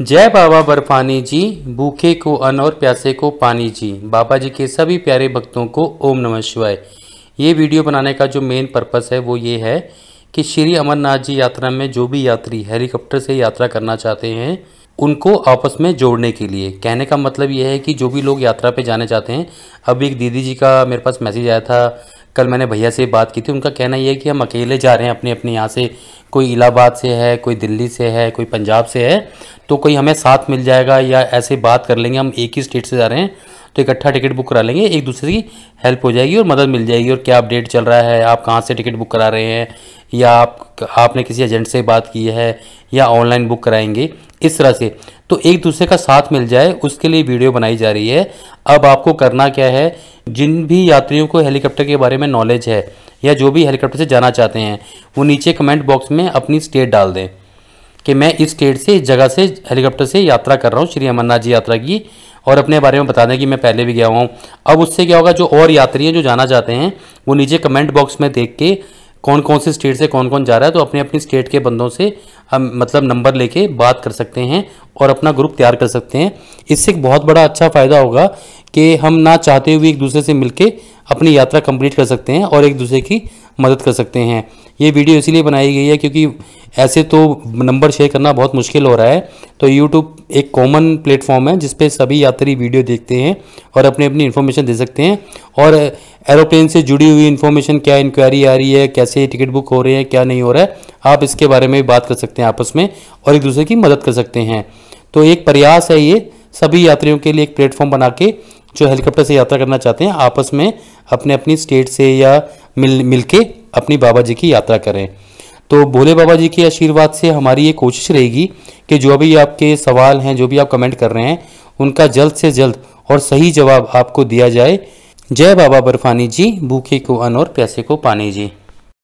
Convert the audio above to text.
जय बाबा बर्फानी जी भूखे को अन्न और प्यासे को पानी जी बाबा जी के सभी प्यारे भक्तों को ओम नमः शिवाय ये वीडियो बनाने का जो मेन पर्पस है वो ये है कि श्री अमरनाथ जी यात्रा में जो भी यात्री हेलीकॉप्टर से यात्रा करना चाहते हैं उनको आपस में जोड़ने के लिए कहने का मतलब यह है कि जो भी लोग यात्रा पे जाने चाहते हैं अभी एक दीदी जी का मेरे पास मैसेज आया था कल मैंने भैया से बात की थी उनका कहना ये है कि हम अकेले जा रहे हैं अपने अपने यहाँ से कोई इलाहाबाद से है कोई दिल्ली से है कोई पंजाब से है तो कोई हमें साथ मिल जाएगा या ऐसे बात कर लेंगे हम एक ही स्टेट से जा रहे हैं तो इकट्ठा टिकट बुक करा लेंगे एक दूसरे की हेल्प हो जाएगी और मदद मिल जाएगी और क्या अपडेट चल रहा है आप कहाँ से टिकट बुक करा रहे हैं या आप आपने किसी एजेंट से बात की है या ऑनलाइन बुक कराएंगे इस तरह से तो एक दूसरे का साथ मिल जाए उसके लिए वीडियो बनाई जा रही है अब आपको करना क्या है जिन भी यात्रियों को हेलीकॉप्टर के बारे में नॉलेज है या जो भी हेलीकॉप्टर से जाना चाहते हैं वो नीचे कमेंट बॉक्स में अपनी स्टेट डाल दें कि मैं इस स्टेट से इस जगह से हेलीकॉप्टर से यात्रा कर रहा हूँ श्री अमरनाथ जी यात्रा की और अपने बारे में बता दें कि मैं पहले भी गया हुआ हूँ अब उससे क्या होगा जो और यात्री हैं जो जाना चाहते हैं वो नीचे कमेंट बॉक्स में देख के कौन कौन से स्टेट से कौन कौन जा रहा है तो अपने अपनी स्टेट के बंदों से हम मतलब नंबर लेके बात कर सकते हैं और अपना ग्रुप तैयार कर सकते हैं इससे एक बहुत बड़ा अच्छा फ़ायदा होगा कि हम ना चाहते हुए एक दूसरे से मिलके अपनी यात्रा कंप्लीट कर सकते हैं और एक दूसरे की मदद कर सकते हैं ये वीडियो इसीलिए बनाई गई है क्योंकि ऐसे तो नंबर शेयर करना बहुत मुश्किल हो रहा है तो यूट्यूब एक कॉमन प्लेटफॉर्म है जिसपे सभी यात्री वीडियो देखते हैं और अपनी अपनी इन्फॉर्मेशन दे सकते हैं और एरोप्लेन से जुड़ी हुई इन्फॉर्मेशन क्या इंक्वायरी आ रही है कैसे टिकट बुक हो रही है क्या नहीं हो रहा है आप इसके बारे में बात कर सकते हैं आपस में और एक दूसरे की मदद कर सकते हैं तो एक प्रयास है ये सभी यात्रियों के लिए एक प्लेटफॉर्म बना के जो हेलीकॉप्टर से यात्रा करना चाहते हैं आपस में अपने अपनी स्टेट से या मिल मिलके अपनी बाबा जी की यात्रा करें तो भोले बाबा जी के आशीर्वाद से हमारी ये कोशिश रहेगी कि जो भी आपके सवाल हैं जो भी आप कमेंट कर रहे हैं उनका जल्द से जल्द और सही जवाब आपको दिया जाए जय बाबा बर्फानी जी भूखे को अन और प्यासे को पानी जी